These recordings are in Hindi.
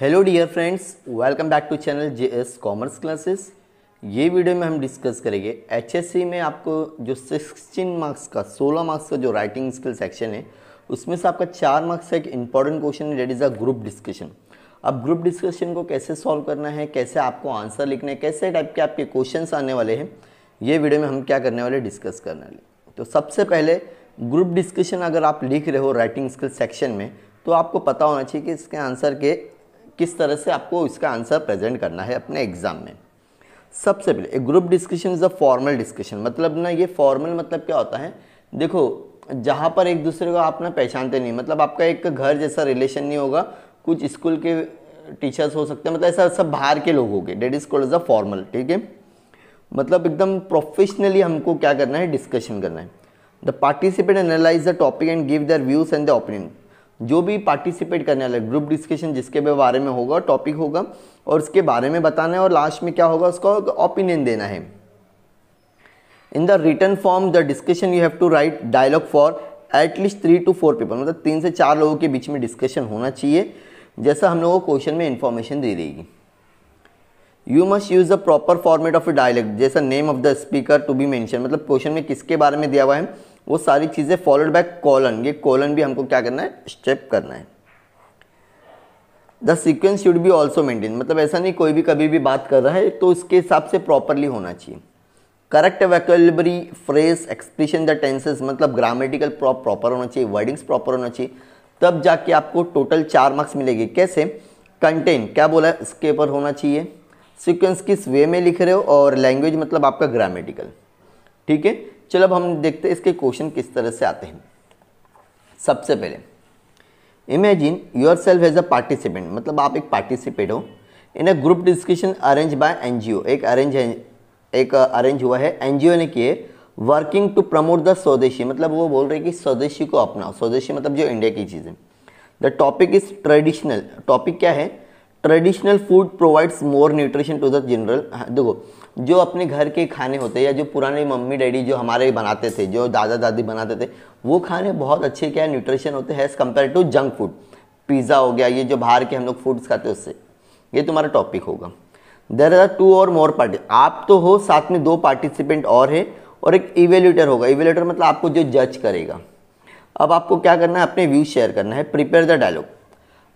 hello dear friends welcome back to channel J S commerce classes ये वीडियो में हम डिस्कस करेंगे एचएससी e में आपको जो 16 मार्क्स का 16 मार्क्स का जो राइटिंग स्किल सेक्शन है उसमें से आपका चार मार्क्स का एक इंपॉर्टेंट क्वेश्चन है that is a group discussion अब ग्रुप डिस्कशन को कैसे सॉल्व करना है कैसे आपको आंसर लिखना है कैसे टाइप के आपके क्वेश्चन आने वाले हैं ये वीडियो में हम क्या करने वाले डिस्कस करने वाले तो सबसे पहले ग्रुप डिस्कशन अगर आप लिख रहे हो राइटिंग स्किल सेक्शन में तो आपको पता होना चाहिए कि इसके आंसर के किस तरह से आपको इसका आंसर प्रेजेंट करना है अपने एग्ज़ाम में सबसे पहले group discussion is a formal discussion मतलब ना ये फॉर्मल मतलब क्या होता है देखो जहाँ पर एक दूसरे को आप ना पहचानते नहीं मतलब आपका एक घर जैसा रिलेशन नहीं होगा कुछ स्कूल के टीचर्स हो सकते हैं मतलब ऐसा सब बाहर के लोग हो गए that is called is a formal ठीक है मतलब एकदम प्रोफेशनली हमको क्या करना है डिस्कशन करना है the participate analyse the topic and give their views and the opinion जो भी पार्टिसिपेट करने वाला है ग्रुप डिस्कशन जिसके बारे में होगा टॉपिक होगा और उसके बारे में बताना है और लास्ट में क्या होगा उसका ओपिनियन देना है in the written form the discussion you have to write dialogue for at least three to four people मतलब तीन से चार लोगों के बीच में डिस्कशन होना चाहिए जैसा हम लोगों को क्वेश्चन में इन्फॉर्मेशन दे देगी you must use the proper format of a dialect जैसा name of the speaker to be mention मतलब क्वेश्चन में किसके बारे में दिया हुआ है वो सारी चीज़ें फॉलोड बाय कॉलन ये कॉलन भी हमको क्या करना है स्टेप करना है the sequence should be also maintain मतलब ऐसा नहीं कोई भी कभी भी बात कर रहा है तो उसके हिसाब से प्रॉपरली होना चाहिए correct vocabulary phrase expression the tenses मतलब ग्रामेटिकल प्रॉपर होना चाहिए वर्डिंग्स प्रॉपर होना चाहिए तब जाके आपको टोटल चार मार्क्स मिलेगी कैसे कंटेंट क्या बोला है इसके ऊपर होना चाहिए सिक्वेंस किस वे में लिख रहे हो और लैंग्वेज मतलब आपका ग्रामेटिकल ठीक है चलो अब हम देखते हैं इसके क्वेश्चन किस तरह से आते हैं सबसे पहले imagine yourself as a participant मतलब आप एक पार्टिसिपेट हो in a group discussion arrange by NGO एक अरेंज एक अरेंज uh, हुआ है एनजीओ ने किए वर्किंग टू प्रमोट द स्वदेशी मतलब वो बोल रहे हैं कि स्वदेशी को अपनाओ स्वदेशी मतलब जो इंडिया की चीज़ है the topic is traditional topic क्या है traditional food provides more nutrition to the general हाँ, देखो जो अपने घर के खाने होते हैं या जो पुराने मम्मी डैडी जो हमारे बनाते थे जो दादा दादी बनाते थे वो खाने बहुत अच्छे क्या न्यूट्रिशन होते हैं as compare to junk food pizza हो गया ये जो बाहर के हम लोग फूड्स खाते हैं उससे ये तुम्हारा टॉपिक होगा देर आर टू और मोर पार्टी आप तो हो साथ में दो पार्टिसिपेंट और है और एक इवेल्यूटर होगा इवेल्यूटर मतलब आपको जो जज करेगा अब आपको क्या करना है अपने व्यूज शेयर करना है प्रिपेयर द डायलॉग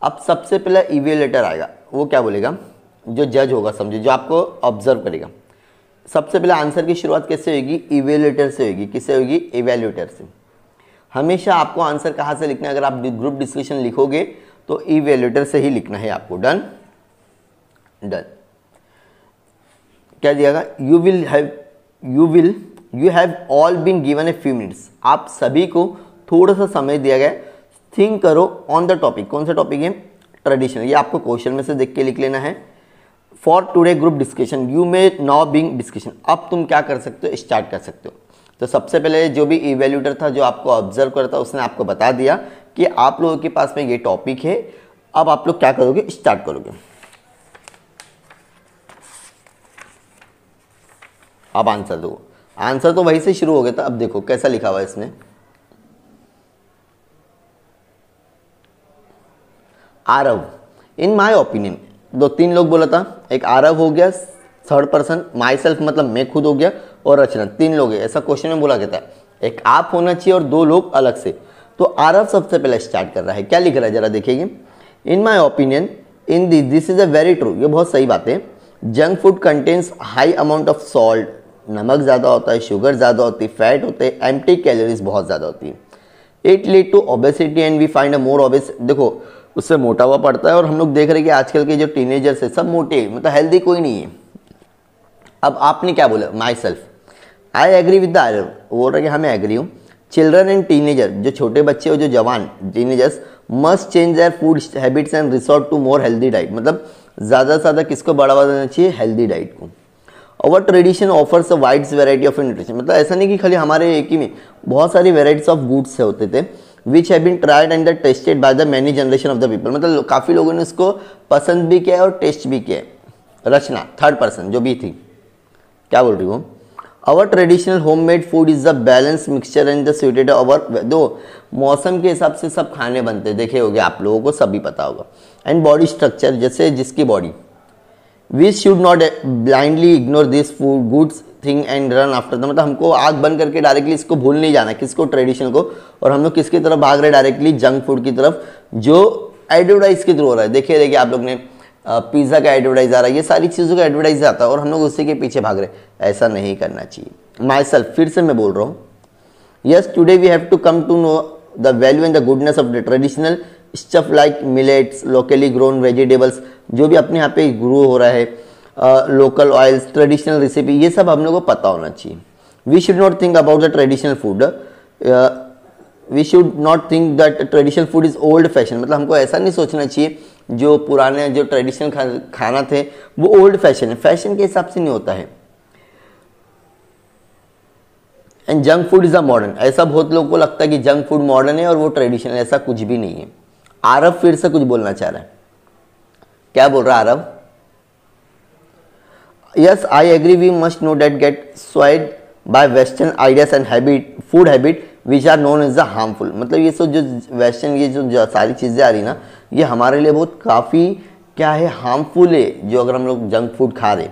अब सबसे पहले इवेल्यूटर आएगा वो क्या बोलेगा जो जज होगा समझे जो आपको ऑब्जर्व करेगा सबसे पहले आंसर की शुरुआत कैसे होगी इवेल्यूटर से होगी किससे होगी इवेल्यूटर से हमेशा आपको आंसर कहाँ से लिखना है अगर आप ग्रुप डिस्कशन लिखोगे तो इवेल्यूटर से ही लिखना है आपको डन डन क्या दिया you will have you will you have all been given a few minutes आप सभी को थोड़ा सा समय दिया गया थिंक करो ऑन द टॉपिक कौन सा टॉपिक है ट्रेडिशनल ये आपको क्वेश्चन में से देख के लिख लेना है for today group discussion you may now बिंग डिस्कशन अब तुम क्या कर सकते हो स्टार्ट कर सकते हो तो सबसे पहले जो भी इवेल्यूटर था जो आपको ऑब्जर्व करता था उसने आपको बता दिया कि आप लोगों के पास में ये टॉपिक है अब आप लोग क्या करोगे स्टार्ट करोगे अब आंसर दो आंसर तो वहीं से शुरू हो गया था अब देखो कैसा लिखा हुआ इसने आरव इन माय ओपिनियन दो तीन लोग बोला था एक आरव हो गया थर्ड पर्सन माई सेल्फ मतलब मैं खुद हो गया और रचना तीन लोग है ऐसा क्वेश्चन में बोला गया एक आप होना चाहिए और दो लोग अलग से तो आरव सबसे पहले स्टार्ट कर रहा है क्या लिख रहा है जरा देखेंगे in my opinion in this this is a very true ये बहुत सही बात है junk food contents high amount of salt नमक ज़्यादा होता है शुगर ज़्यादा होती है फैट होते हैं एम्टी कैलोरीज बहुत ज़्यादा होती है it lead to obesity and we find a more obese देखो उससे हुआ पड़ता है और हम लोग देख रहे हैं कि आजकल के जो टीनेजर्स है सब मोटे मतलब हेल्दी कोई नहीं है अब आपने क्या बोला myself I agree with the बोल रहे कि मैं एग्री हूँ चिल्ड्रन एंड टीनेजर जो छोटे बच्चे और जो जवान teenagers must change their food habits and resort to more healthy diet मतलब ज़्यादा से ज़्यादा किसको बढ़ावा देना चाहिए हेल्दी डाइट को over tradition offers a wide variety of nutrition मतलब ऐसा नहीं कि खाली हमारे एक ही में बहुत सारी वेराइटीज ऑफ गुड्स होते थे which have been tried and tested by the many generation of the people मतलब काफ़ी लोगों ने इसको पसंद भी किया है और टेस्ट भी किया है रचना थर्ड पर्सन जो भी थी क्या बोल रही हूँ our traditional homemade food is the balance mixture and the suited our दो मौसम के हिसाब से सब खाने बनते देखे हो आप लोगों को सभी पता होगा एंड बॉडी स्ट्रक्चर जैसे जिसकी body we should not blindly ignore this food goods thing and run after the मतलब हमको आग बंद करके डायरेक्टली इसको भूल नहीं जाना किसको ट्रेडिशनल को और हम लोग किसकी तरफ भाग रहे डायरेक्टली जंक फूड की तरफ जो एडवर्टाइज के थ्रू हो रहा है देखिए देखिए आप लोग ने पिज़्ज़ा का एडवर्टाइज आ रहा है ये सारी चीज़ों का एडवर्टाइज आता है और हम लोग उसी के पीछे भाग रहे ऐसा नहीं करना चाहिए माई सेल्फ फिर से मैं बोल रहा हूँ yes today we have to come to know the value and the goodness of the traditional stuff like millets locally grown vegetables जो भी अपने यहाँ पे ग्रो हो रहा है लोकल ऑयल्स ट्रेडिशनल रेसिपी ये सब हम लोग को पता होना चाहिए we should not think about the traditional food we should not think that traditional food is old fashion मतलब हमको ऐसा नहीं सोचना चाहिए जो पुराने जो ट्रेडिशनल खा, खाना थे वो ओल्ड फैशन है फैशन के हिसाब से नहीं होता है and junk food is a modern ऐसा बहुत लोगों को लगता है कि जंक फूड मॉडर्न है और वो ट्रेडिशनल ऐसा कुछ भी नहीं है आरब फिर से कुछ बोलना चाह रहा है क्या बोल रहा है Aarav yes I agree we must no that get swayed by western ideas and habit food habit which are known is the harmful मतलब ये सब जो वेस्टर्न ये जो, जो सारी चीज़ें आ रही ना ये हमारे लिए बहुत काफ़ी क्या है हार्मफुल है जो अगर हम लोग जंक फूड खा रहे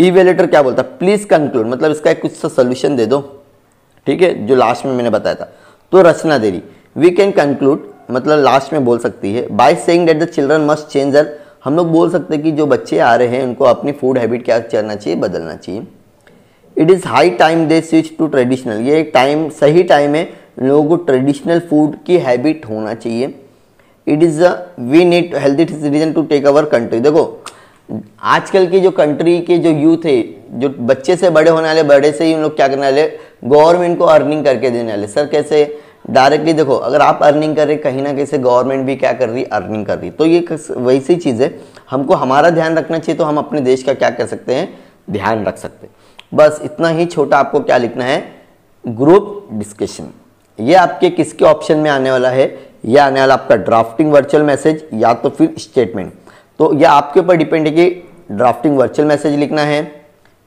ई वेलेटर क्या बोलता है प्लीज़ कंक्लूड मतलब इसका एक कुछ सा सोल्यूशन दे दो ठीक है जो लास्ट में मैंने बताया था तो रचना देरी वी कैन कंक्लूड मतलब लास्ट में बोल सकती है by saying that the children must change their हम लोग बोल सकते हैं कि जो बच्चे आ रहे हैं उनको अपनी फूड हैबिट क्या करना चाहिए बदलना चाहिए it is high time they switch to traditional ये एक टाइम सही टाइम है लोगों को ट्रेडिशनल फूड की हैबिट होना चाहिए it is a we need healthy citizen to take our country देखो आजकल की जो कंट्री के जो यूथ है जो बच्चे से बड़े होने वाले बड़े से ही उन लोग क्या करने वाले गवर्नमेंट को अर्निंग करके देने वाले सर कैसे डायरेक्टली देखो अगर आप अर्निंग कर रहे कहीं ना कहीं से गवर्नमेंट भी क्या कर रही है अर्निंग कर रही तो ये वैसी चीज़ है हमको हमारा ध्यान रखना चाहिए तो हम अपने देश का क्या कर सकते हैं ध्यान रख सकते बस इतना ही छोटा आपको क्या लिखना है ग्रुप डिस्कशन ये आपके किसके ऑप्शन में आने वाला है ये आने वाला आपका ड्राफ्टिंग वर्चुअल मैसेज या तो फिर स्टेटमेंट तो यह आपके ऊपर डिपेंड है कि ड्राफ्टिंग वर्चुअल मैसेज लिखना है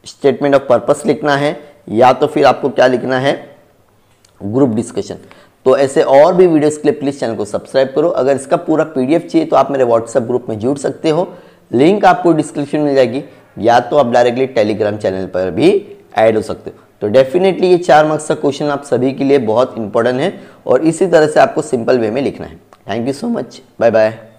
स्टेटमेंट ऑफ पर्पस लिखना है या तो फिर आपको क्या लिखना है ग्रुप डिस्कशन तो ऐसे और भी वीडियोस के लिए प्लीज़ चैनल को सब्सक्राइब करो अगर इसका पूरा पीडीएफ चाहिए तो आप मेरे व्हाट्सएप ग्रुप में जुड़ सकते हो लिंक आपको डिस्क्रिप्शन में मिल जाएगी या तो आप डायरेक्टली टेलीग्राम चैनल पर भी ऐड हो सकते हो तो डेफिनेटली ये चार मार्क्स का क्वेश्चन आप सभी के लिए बहुत इंपॉर्टेंट है और इसी तरह से आपको सिंपल वे में लिखना है thank you so much bye bye